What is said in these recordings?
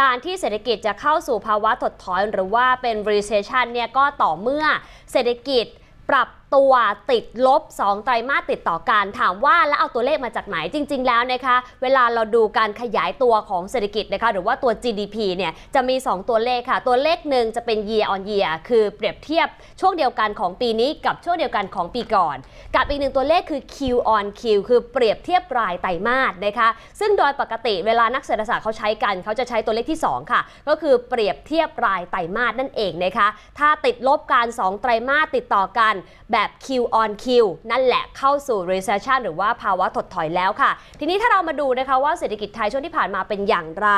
การที่เศรษฐกิจจะเข้าสู่ภาวะถดถอย หรือว่าเป็น recession เนี่ยก็ต่อเมื่อเศรษฐกิจปรับตัวติดลบ 2 ไตรมาสติดต่อกัน ถามว่าแล้วเอาตัวเลขมาจากไหนจริงๆแล้วนะคะเวลาเราดูการขยายตัวของเศรษฐกิจนะคะหรือว่าตัว GDP เนี่ยจะมี 2 ตัวเลขค่ะ ตัวเลขหนึ่งจะเป็น year on year คือเปรียบเทียบช่วงเดียวกันของปีนี้กับช่วงเดียวกันของปีก่อน กับอีกหนึ่งตัวเลขคือ Q on Q คือเปรียบเทียบรายไตรมาสนะคะซึ่งโดยปกติเวลานักเศรษฐศาสตร์เขาใช้กัน เขาจะใช้ตัวเลขที่2ค่ะก็คือเปรียบเทียบรายไตรมาสนั่นเองนะคะถ้าติดลบการ 2 ไตรมาสติดต่อกันแบบ Q on Q นั่นแหละเข้าสู่ recession หรือว่าภาวะถดถอยแล้วค่ะ ทีนี้ถ้าเรามาดูนะคะว่าเศรษฐกิจไทยช่วงที่ผ่านมาเป็นอย่างไร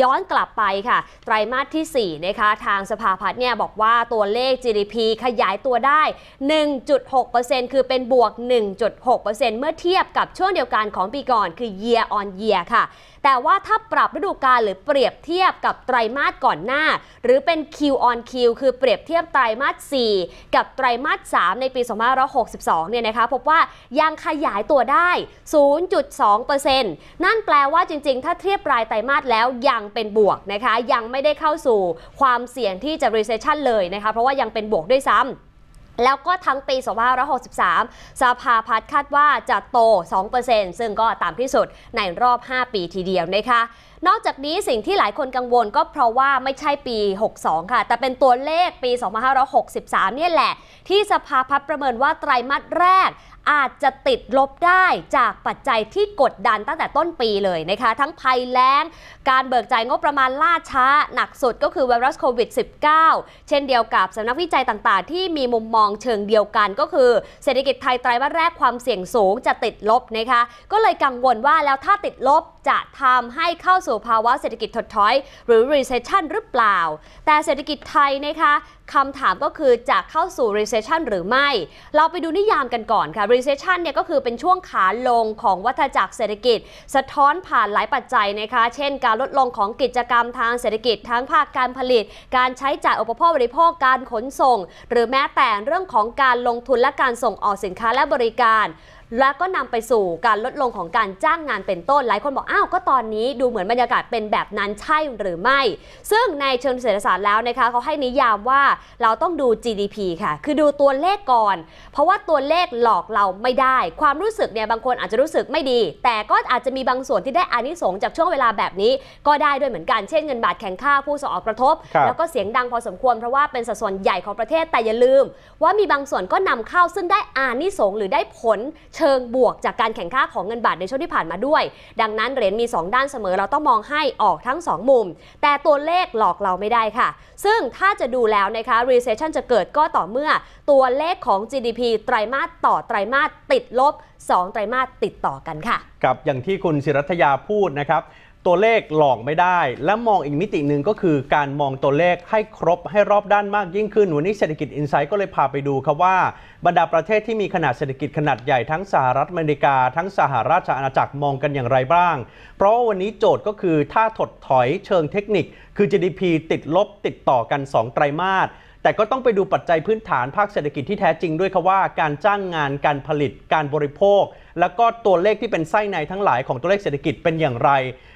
ย้อนกลับไปค่ะ ไตรามาสที่ 4 นะคะ ทางสภาพัฒน์เนี่ยบอกว่าตัวเลข GDP ขยายตัวได้ 1.6%คือเป็นบวก 1.6%เมื่อเทียบกับช่วงเดียวกันของปีก่อนคือ year on year ค่ะแต่ว่าถ้าปรับฤดูกาลหรือเปรียบเทียบกับไตรมาสก่อนหน้า หรือเป็น Q on Q คือเปรียบเทียบไตรมาส 4 กับไตรมาส 3 ในปี 2562 เนี่ยนะคะพบว่ายังขยายตัวได้ 0.2%นั่นแปลว่าจริงๆ ถ้าเทียบรายไตรมาสแล้วยังเป็นบวกนะคะยังไม่ได้เข้าสู่ความเสี่ยงที่จะ recession เลยนะคะเพราะว่ายังเป็นบวกด้วยซ้ำแล้วก็ทั้งปี 2563 สภาพัฒน์คาดว่าจะโต 2%ซึ่งก็ตามที่สุดในรอบ 5 ปีทีเดียวนะคะ นอกจากนี้สิ่งที่หลายคนกังวลก็เพราะว่าไม่ใช่ปี 62 ค่ะ แต่เป็นตัวเลขปี 2563 เนี่ยแหละ ที่สภาพัฒน์ประเมินว่าไตรมาสแรกอาจจะติดลบได้จากปัจจัยที่กดดันตั้งแต่ต้นปีเลยนะคะ ทั้งภัยแล้งการเบิกจ่ายงบประมาณล่าช้า หนักสุดก็คือไวรัสโควิด -19 เช่นเดียวกับสำนักวิจัยต่างๆที่มีมุมมองเชิงเดียวกัน ก็คือเศรษฐกิจไทยไตรมาสแรกความเสี่ยงสูงจะติดลบนะคะ ก็เลยกังวลว่าแล้วถ้าติดลบจะทำให้เข้าสู่ภาวะเศรษฐกิจถดถอย หรือ recession หรือเปล่า แต่เศรษฐกิจไทยนะคะคำถามก็คือจะเข้าสู่ recession หรือไม่ เราไปดูนิยามกันก่อนค่ะ recession เนี่ยก็คือเป็นช่วงขาลงของวัฏจักรเศรษฐกิจ สะท้อนผ่านหลายปัจจัยนะคะ เช่นการลดลงของกิจกรรมทางเศรษฐกิจทั้งภาคการผลิต การใช้จ่ายอุปโภคบริโภคการขนส่ง หรือแม้แต่เรื่องของการลงทุนและการส่งออกสินค้าและบริการและก็นำไปสู่การลดลงของการจ้างงานเป็นต้น หลายคนบอกอ้าวก็ตอนนี้ดูเหมือนบรรยากาศเป็นแบบนั้นใช่หรือไม่ ซึ่งในเชิงเศรษฐศาสตร์แล้วนะคะเขาให้นิยามว่าเราต้องดู GDP ค่ะ คือดูตัวเลขก่อน เพราะว่าตัวเลขหลอกเราไม่ได้ ความรู้สึกเนี่ยบางคนอาจจะรู้สึกไม่ดี แต่ก็อาจจะมีบางส่วนที่ได้อานิสง์จากช่วงเวลาแบบนี้ ก็ได้ด้วยเหมือนกัน เช่นเงินบาทแข็งค่าผู้ส่งออกกระทบ แล้วก็เสียงดังพอสมควรเพราะว่าเป็นสัดส่วนใหญ่ของประเทศ แต่อย่าลืม ว่ามีบางส่วนก็นำเข้าซึ่งได้อานิสง์หรือได้ผลเเชิงบวกจากการแข่งข้าของเงินบาทในช่วงที่ผ่านมาด้วย ดังนั้นเหรียญมี 2 ด้านเสมอเราต้องมองให้ออกทั้ง 2 มุม แต่ตัวเลขหลอกเราไม่ได้ค่ะ ซึ่งถ้าจะดูแล้วนะคะ recession จะเกิดก็ต่อเมื่อ ตัวเลขของ GDP ไตรามาสต่อไตรามาสติดลบ 2 ไตรามาสติดต่อกันค่ะ กับอย่างที่คุณศิรัทยาพูดนะครับตัวเลขหลอกไม่ได้ และมองอีกมิติหนึ่งก็คือการมองตัวเลขให้ครบให้รอบด้านมากยิ่งขึ้น วันนี้เศรษฐกิจอินไซต์ก็เลยพาไปดูครับว่าบรรดาประเทศที่มีขนาดเศรษฐกิจขนาดใหญ่ทั้งสหรัฐอเมริกาทั้งสหราชอาณาจักรมองกันอย่างไรบ้าง เพราะวันนี้โจทย์ก็คือถ้าถดถอยเชิงเทคนิค คือ GDP ติดลบติดต่อกัน2ไตรมาสแต่ก็ต้องไปดูปัจจัยพื้นฐานภาคเศรษฐกิจที่แท้จริงด้วยค่ะว่าการจ้างงานการผลิตการบริโภค แล้วก็ตัวเลขที่เป็นไส้ในทั้งหลายของตัวเลขเศรษฐกิจเป็นอย่างไร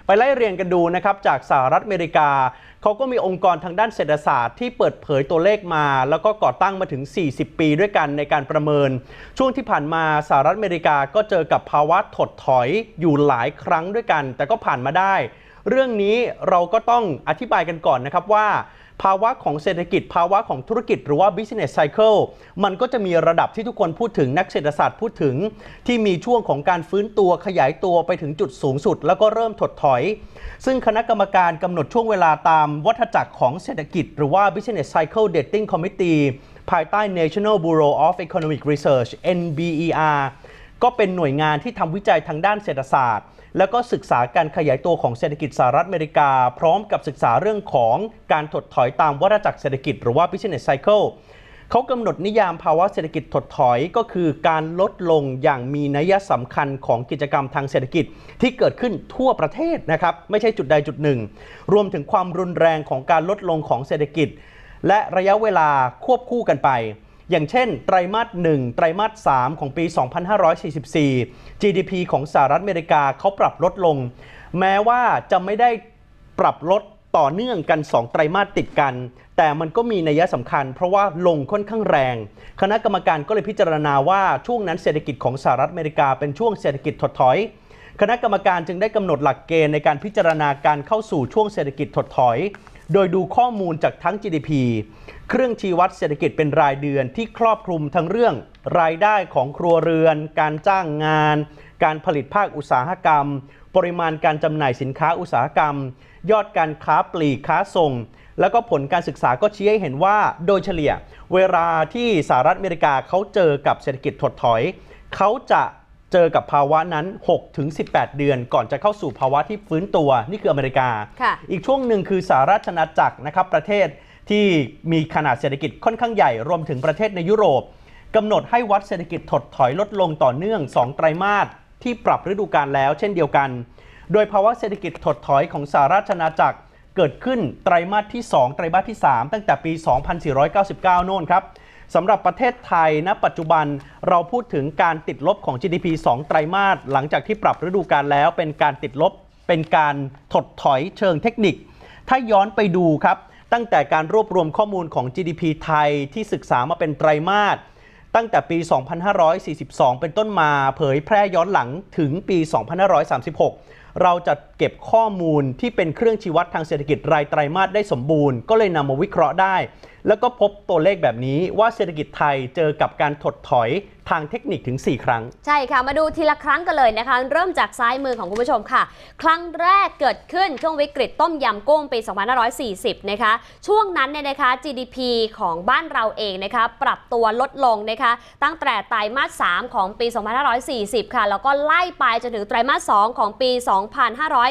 ไปไล่เรียงกันดูนะครับ จากสหรัฐอเมริกาเขาก็มีองค์กรทางด้านเศรษฐศาสตร์ที่เปิดเผยตัวเลขมา แล้วก็ก่อตั้งมาถึง 40 ปีด้วยกันในการประเมิน ช่วงที่ผ่านมาสหรัฐอเมริกาก็เจอกับภาวะถดถอย อยู่หลายครั้งด้วยกัน แต่ก็ผ่านมาได้ เรื่องนี้เราก็ต้องอธิบายกันก่อนนะครับว่าภาวะของเศรษฐกิจภาวะของธุรกิจหรือว่า business cycle มันก็จะมีระดับที่ทุกคนพูดถึงนักเศรษฐศาสตร์พูดถึง ที่มีช่วงของการฟื้นตัวขยายตัวไปถึงจุดสูงสุด แล้วก็เริ่มถดถอย ซึ่งคณะกรรมการกำหนดช่วงเวลาตาม วัฏจักรของเศรษฐกิจ หรือว่า business cycle dating committee ภายใต้ National Bureau of Economic Research NBER ก็เป็นหน่วยงานที่ทำวิจัยทางด้านเศรษฐศาสตร์แล้วก็ศึกษาการขยายตัวของเศรษฐกิจสหรัฐอเมริกา พร้อมกับศึกษาเรื่องของการถดถอยตามวัฏจักรเศรษฐกิจหรือว่า business cycle เขากำหนดนิยามภาวะเศรษฐกิจถดถอยก็คือการลดลงอย่างมีนัยสำคัญของกิจกรรมทางเศรษฐกิจที่เกิดขึ้นทั่วประเทศนะครับไม่ใช่จุดใดจุดหนึ่ง รวมถึงความรุนแรงของการลดลงของเศรษฐกิจ และระยะเวลาควบคู่กันไปอย่างเช่น ไตรมาส1ไตรมาส3ของปี 2544 GDP ของสหรัฐอเมริกาเขาปรับลดลง แม้ว่าจะไม่ได้ปรับลดต่อเนื่องกัน 2 ไตรมาสติดกัน แต่มันก็มีนัยสำคัญเพราะว่าลงค่อนข้างแรง คณะกรรมการก็เลยพิจารณาว่าช่วงนั้นเศรษฐกิจของสหรัฐอเมริกาเป็นช่วงเศรษฐกิจถดถอย คณะกรรมการจึงได้กำหนดหลักเกณฑ์ในการพิจารณาการเข้าสู่ช่วงเศรษฐกิจถดถอยโดยดูข้อมูลจากทั้ง GDP เครื่องชี้วัดเศรษฐกิจเป็นรายเดือนที่ครอบคลุมทั้งเรื่องรายได้ของครัวเรือนการจ้างงาน การผลิตภาคอุตสาหกรรม ปริมาณการจำหน่ายสินค้าอุตสาหกรรม ยอดการค้าปลีกค้าส่ง แล้วก็ผลการศึกษาก็ชี้ให้เห็นว่าโดยเฉลี่ย เวลาที่สหรัฐอเมริกาเขาเจอกับเศรษฐกิจถดถอยเขาจะเจอกับภาวะนั้น6-18 เดือนก่อนจะเข้าสู่ภาวะที่ฟื้นตัว นี่คืออเมริกา อีกช่วงหนึ่งคือสหราชอาณาจักรนะครับ ประเทศที่มีขนาดเศรษฐกิจค่อนข้างใหญ่ รวมถึงประเทศในยุโรป กำหนดให้วัดเศรษฐกิจถดถอยลดลงต่อเนื่อง 2 ไตรมาสที่ปรับฤดูกาลแล้วเช่นเดียวกัน โดยภาวะเศรษฐกิจถดถอยของสหราชอณาจักรเกิดขึ้นไตรมาสที่ 2 ไตรมาสที่ 3 ตั้งแต่ปี 2499 โน่นครับสำหรับประเทศไทยณปัจจุบันเราพูดถึงการติดลบของ GDP 2 ไตรมาสหลังจากที่ปรับฤดูกาลแล้วเป็นการติดลบเป็นการถดถอยเชิงเทคนิค ถ้าย้อนไปดูครับตั้งแต่การรวบรวมข้อมูลของ GDP ไทยที่ศึกษามาเป็นไตรมาสตั้งแต่ปี 2542 เป็นต้นมาเผยแพร่ย้อนหลังถึงปี 2536 เราจะเก็บข้อมูลที่เป็นเครื่องชี้วัดทางเศรษฐกิจรายไตรมาสได้สมบูรณ์ก็เลยนำมาวิเคราะห์ได้แล้วก็พบตัวเลขแบบนี้ว่าเศรษฐกิจไทยเจอกับการถดถอยทางเทคนิคถึง 4 ครั้ง ใช่ค่ะ มาดูทีละครั้งกันเลยนะคะ เริ่มจากซ้ายมือของคุณผู้ชมค่ะ ครั้งแรกเกิดขึ้นช่วงวิกฤตต้มยำกุ้งปี 2540 นะคะ ช่วงนั้นเนี่ยนะคะ GDP ของบ้านเราเองนะคะปรับตัวลดลงนะคะตั้งแต่ไตรมาส3ของปี 2540 ค่ะแล้วก็ไล่ไปจนถึงไตรมาส2ของปี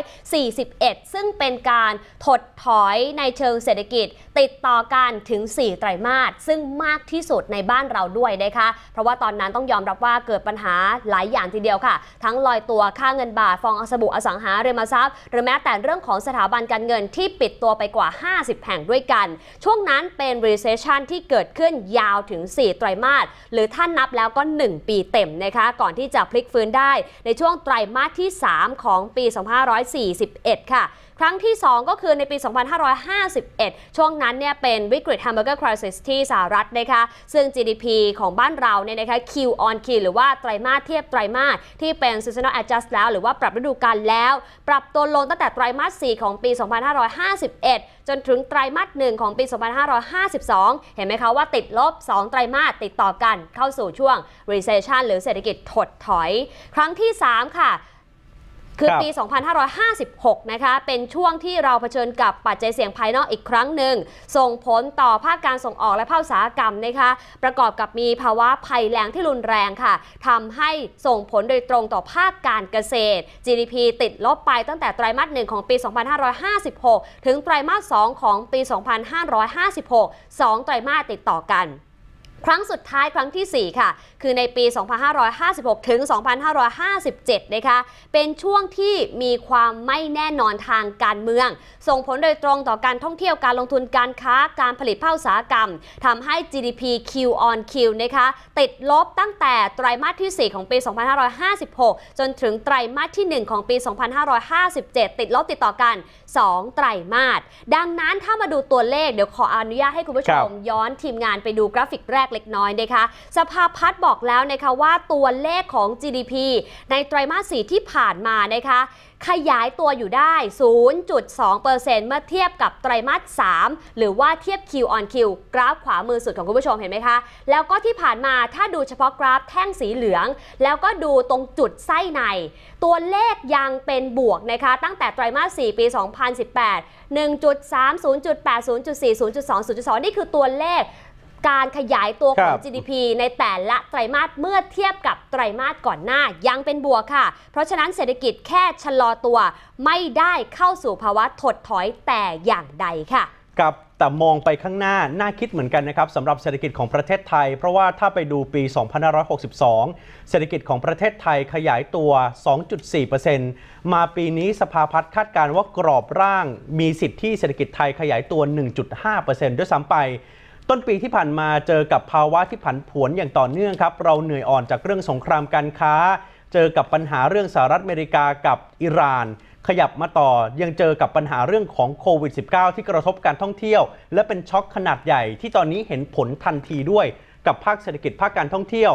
2541 ซึ่งเป็นการถดถอยในเชิงเศรษฐกิจติดต่อกันถึง4ไตรมาสซึ่งมากที่สุดในบ้านเราด้วยนะคะเพราะว่าตอนนั้นต้องยอมรับว่าเกิดปัญหาหลายอย่างทีเดียวค่ะ ทั้งลอยตัวค่าเงินบาท ฟองอสบุอสังหา เรอมาซับหรือแม้แต่เรื่องของสถาบันการเงินที่ปิดตัวไปกว่า 50 แห่งด้วยกัน ช่วงนั้นเป็น recession ที่เกิดขึ้นยาวถึง4 ไตรมาสหรือท่านนับแล้วก็ 1 ปีเต็มนะคะ ก่อนที่จะพลิกฟื้นได้ในช่วงไตรมาสที่ 3 ของปี 2541 ค่ะครั้งที่ 2 ก็คือในปี 2551 ช่วงนั้นเนี่ย เป็นวิกฤตแฮมเบอร์เกอร์คริสที่สหรัฐนะคะ ซึ่ง GDP ของบ้านเราเนี่ยนะคะ Q on Q หรือว่าไตรมาสเทียบไตรมาสที่เป็น seasonal adjust แล้ว หรือว่าปรับฤดูกาลแล้ว ปรับตัวลงตั้งแต่ไตรมาส 4 ของปี 2551 จนถึงไตรมาส 1 ของปี 2552 เห็นไหมคะว่าติดลบ 2 ไตรมาสติดต่อกันเข้าสู่ช่วง recession หรือเศรษฐกิจถดถอย ครั้งที่ 3 ค่ะคือปี 2556นะคะ เป็นช่วงที่เราเผชิญกับปัจจัยเสี่ยงภายนอกอีกครั้งหนึ่ง ส่งผลต่อภาคการส่งออกและภาคอุตสาหกรรมนะคะ ประกอบกับมีภาวะภัยแรงที่รุนแรงค่ะทำให้ส่งผลโดยตรงต่อภาคการเกษตร GDP ติดลบไปตั้งแต่ไตรมาสหนึ่งของปี 2556 ถึงไตรมาส2ของปี 2556 2ไตรมาสติดต่อกันครั้งสุดท้ายครั้งที่ 4 ค่ะ คือในปี 2556 ถึง 2557นะคะเป็นช่วงที่มีความไม่แน่นอนทางการเมือง ส่งผลโดยตรงต่อการท่องเที่ยวการลงทุนการค้าการผลิตภาคอุตสาหกรรมทำให้ GDP Q on Q นะคะติดลบตั้งแต่ไตรมาสที่ 4 ของปี 2556 จนถึงไตรมาสที่ 1 ของปี 2557 ติดลบติดต่อกัน 2 ไตรมาสดังนั้นถ้ามาดูตัวเลข เดี๋ยวขออนุญาตให้คุณผู้ชมย้อนทีมงานไปดูกราฟิกแรกเล็กน้อยนะคะสภาพัฒน์บอกแล้วนะคะว่าตัวเลขของ GDP ในไตรมาสสี่ที่ผ่านมานะคะขยายตัวอยู่ได้ 0.2%เมื่อเทียบกับไตรมาส3หรือว่าเทียบ Q on Q กราฟขวามือสุดของคุณผู้ชมเห็นไหมคะ แล้วก็ที่ผ่านมาถ้าดูเฉพาะกราฟแท่งสีเหลือง แล้วก็ดูตรงจุดไส้ใน ตัวเลขยังเป็นบวกนะคะตั้งแต่ไตรมาส4ปี 2018 1.3 0.8 0.4 0.2 0.2 นี่คือตัวเลขการขยายตัวของ GDP ในแต่ละไตรมาสเมื่อเทียบกับไตรมาสก่อนหน้ายังเป็นบวกค่ะ เพราะฉะนั้นเศรษฐกิจแค่ชะลอตัวไม่ได้เข้าสู่ภาวะถดถอยแต่อย่างใดค่ะ กับแต่มองไปข้างหน้า น่าคิดเหมือนกันนะครับสำหรับเศรษฐกิจของประเทศไทยเพราะว่าถ้าไปดูปี 2562 เศรษฐกิจของประเทศไทยขยายตัว 2.4%มาปีนี้สภาพัฒน์คาดการว่ากรอบร่าง มีสิทธิ์ที่เศรษฐกิจไทยขยายตัว 1.5%ด้วยซ้ำไปต้นปีที่ผ่านมาเจอกับภาวะที่ผันผวนอย่างต่อเนื่องครับเราเหนื่อยอ่อนจากเรื่องสงครามการค้า เจอกับปัญหาเรื่องสหรัฐอเมริกากับอิหร่านขยับมาต่อยังเจอกับปัญหาเรื่องของโควิด -19 ที่กระทบการท่องเที่ยว และเป็นช็อคขนาดใหญ่ที่ตอนนี้เห็นผลทันทีด้วย กับภาคเศรษฐกิจภาคการท่องเที่ยว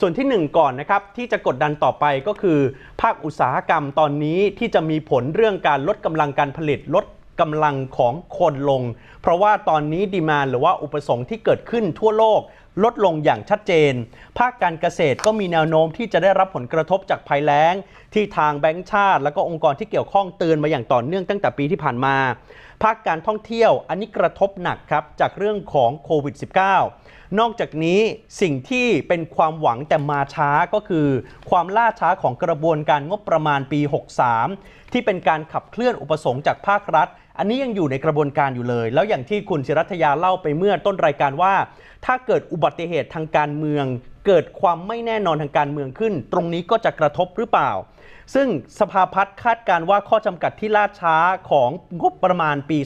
ส่วนที่ 1 ก่อนนะครับที่จะกดดันต่อไปก็คือ ภาคอุตสาหกรรมตอนนี้ที่จะมีผลเรื่องการลดกำลังการผลิตลดกำลังของคนลง เพราะว่าตอนนี้ดีมาหรือว่าอุปสงค์ที่เกิดขึ้นทั่วโลก ลดลงอย่างชัดเจน ภาคการเกษตรก็มีแนวโน้มที่จะได้รับผลกระทบจากภัยแล้ง ที่ทางแบงก์ชาติและก็องค์กรที่เกี่ยวข้องเตือนมาอย่างต่อเนื่องตั้งแต่ปีที่ผ่านมา ภาคการท่องเที่ยวอันนี้กระทบหนักครับจากเรื่องของโควิด -19 นอกจากนี้สิ่งที่เป็นความหวังแต่มาช้าก็คือ ความล่าช้าของกระบวนการงบประมาณปี 63 ที่เป็นการขับเคลื่อนอุปสงค์จากภาครัฐอันนี้ยังอยู่ในกระบวนการอยู่เลย แล้วอย่างที่คุณศิรัทยาเล่าไปเมื่อต้นรายการว่า ถ้าเกิดอุบัติเหตุทางการเมือง เกิดความไม่แน่นอนทางการเมืองขึ้น ตรงนี้ก็จะกระทบหรือเปล่า ซึ่งสภาพัฒน์คาดการว่าข้อจำกัดที่ล่าช้าของงบประมาณปี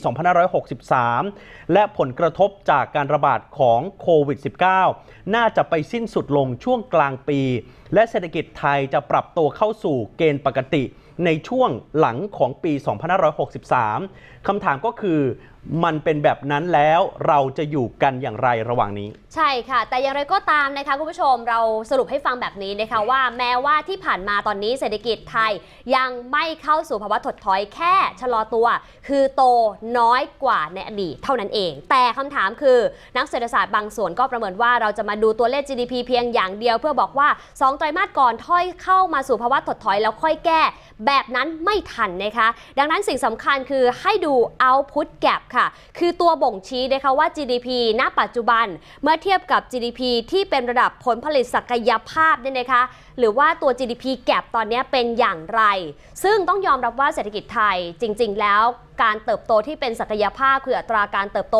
2563และผลกระทบจากการระบาดของโควิด -19 น่าจะไปสิ้นสุดลงช่วงกลางปี และเศรษฐกิจไทยจะปรับตัวเข้าสู่เกณฑ์ปกติ ในช่วงหลังของปี2563คำถามก็คือมันเป็นแบบนั้นแล้วเราจะอยู่กันอย่างไรระหว่างนี้ ใช่ค่ะ แต่อย่างไรก็ตามนะคะคุณผู้ชม เราสรุปให้ฟังแบบนี้นะคะว่าแม้ว่าที่ผ่านมาตอนนี้เศรษฐกิจไทยยังไม่เข้าสู่ภาวะถดถอยแค่ชะลอตัว คือโตน้อยกว่าในอดีต เท่านั้นเอง แต่คำถามคือนักเศรษฐศาสตร์บางส่วนก็ประเมินว่าเราจะมาดูตัวเลข GDP เพียงอย่างเดียวเพื่อบอกว่า2ไตรมาสก่อนถอยเข้ามาสู่ภาวะถดถอย แล้วค่อยแก้ แบบนั้นไม่ทันนะคะดังนั้นสิ่งสำคัญคือให้ดูดู output gap ค่ะ คือตัวบ่งชี้นะคะว่า GDP ณ ปัจจุบันเมื่อเทียบกับ GDP ที่เป็นระดับผลผลิตศักยภาพเนี่ยนะคะ หรือว่าตัว GDP gap ตอนนี้เป็นอย่างไร ซึ่งต้องยอมรับว่าเศรษฐกิจไทยจริง ๆ แล้วการเติบโตที่เป็นศักยภาพคืออัตราการเติบโต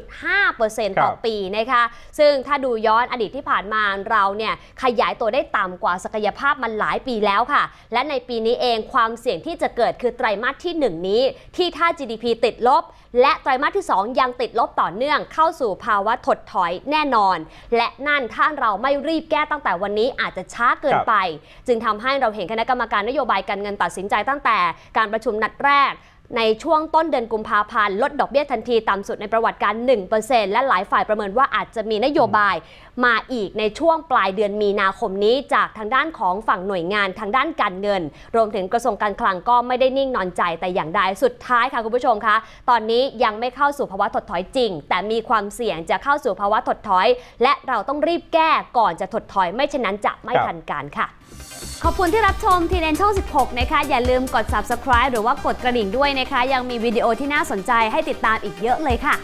3.5%ต่อปีนะคะ ซึ่งถ้าดูย้อนอดีตที่ผ่านมาเราเนี่ยขยายตัวได้ต่ำกว่าศักยภาพมันหลายปีแล้วค่ะ และในปีนี้เองความเสี่ยงที่จะเกิดคือไตรมาสที่ 1 นี้ ที่ถ้า GDP ติดลบ และไตรมาสที่ 2 ยังติดลบต่อเนื่องเข้าสู่ภาวะถดถอยแน่นอน และนั่นถ้าเราไม่รีบแก้ตั้งแต่วันนี้อาจจะช้าเกินไป จึงทำให้เราเห็นคณะกรรมการนโยบายการเงินตัดสินใจตั้งแต่ การประชุมนัดแรกในช่วงต้นเดือนกุมภาพันธ์ ลดดอกเบี้ยทันทีต่ำสุดในประวัติการ 1%และหลายฝ่ายประเมินว่าอาจจะมีนโยบาย มาอีกในช่วงปลายเดือนมีนาคมนี้จากทางด้านของฝั่งหน่วยงานทางด้านการเงิน รวมถึงกระทรวงการคลังก็ไม่ได้นิ่งนอนใจแต่อย่างใดสุดท้ายค่ะคุณผู้ชมคะ ตอนนี้ยังไม่เข้าสู่ภาวะถดถอยจริง แต่มีความเสี่ยงจะเข้าสู่ภาวะถดถอย และเราต้องรีบแก้ก่อนจะถดถอย ไม่เช่นนั้นจะไม่ทันการค่ะขอบคุณที่รับชมทีเนนช่อง16 นะคะ อย่าลืมกด subscribe หรือว่ากดกระดิ่งด้วยนะคะ ยังมีวิดีโอที่น่าสนใจให้ติดตามอีกเยอะเลยค่ะ